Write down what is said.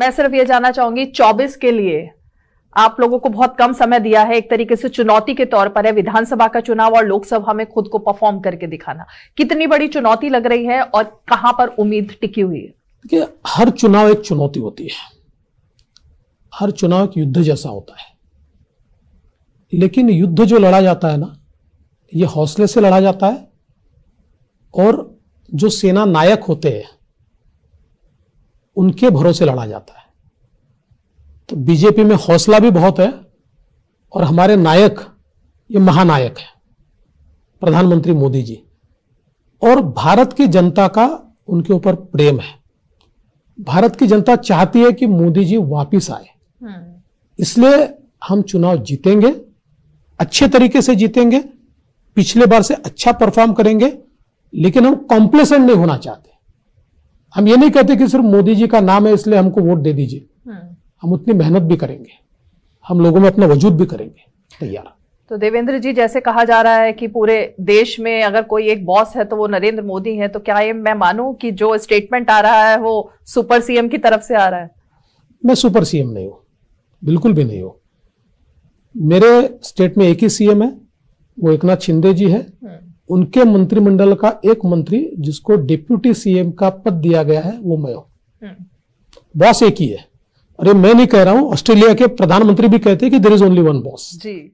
मैं सिर्फ ये जानना चाहूंगी 24 के लिए आप लोगों को बहुत कम समय दिया है एक तरीके से चुनौती के तौर पर है विधानसभा का चुनाव और लोकसभा में खुद को परफॉर्म करके दिखाना कितनी बड़ी चुनौती लग रही है और कहां पर उम्मीद टिकी हुई है देखिए हर चुनाव एक चुनौती होती है हर चुनाव एक युद्ध जैसा होता है लेकिन युद्ध जो लड़ा जाता है ना ये हौसले से लड़ा जाता है और जो सेना नायक होते हैं उनके भरोसे लड़ा जाता है तो बीजेपी में हौसला भी बहुत है और हमारे नायक ये महानायक है प्रधानमंत्री मोदी जी और भारत की जनता का उनके ऊपर प्रेम है भारत की जनता चाहती है कि मोदी जी वापिस आए हम्म। इसलिए हम चुनाव जीतेंगे अच्छे तरीके से जीतेंगे पिछले बार से अच्छा परफॉर्म करेंगे लेकिन हम कॉम्प्लेसेंट नहीं होना चाहते हम ये नहीं कहते कि सिर्फ मोदी जी का नाम है इसलिए हमको वोट दे दीजिए हम्म। हम उतनी मेहनत भी करेंगे हम लोगों में अपना वजूद भी करेंगे तैयार तो देवेंद्र जी जैसे कहा जा रहा है कि पूरे देश में अगर कोई एक बॉस है तो वो नरेंद्र मोदी है तो क्या ये मैं मानू कि जो स्टेटमेंट आ रहा है वो सुपर सीएम की तरफ से आ रहा है मैं सुपर सीएम नहीं हूँ बिल्कुल भी नहीं हूँ मेरे स्टेट में एक ही सीएम है वो एक नाथ शिंदे जी है हम्म। उनके मंत्रिमंडल का एक मंत्री जिसको डिप्यूटी सीएम का पद दिया गया है वो मैं हम्म। बॉस एक ही है अरे मैं नहीं कह रहा हूं ऑस्ट्रेलिया के प्रधानमंत्री भी कहते हैं कि there is only one boss ji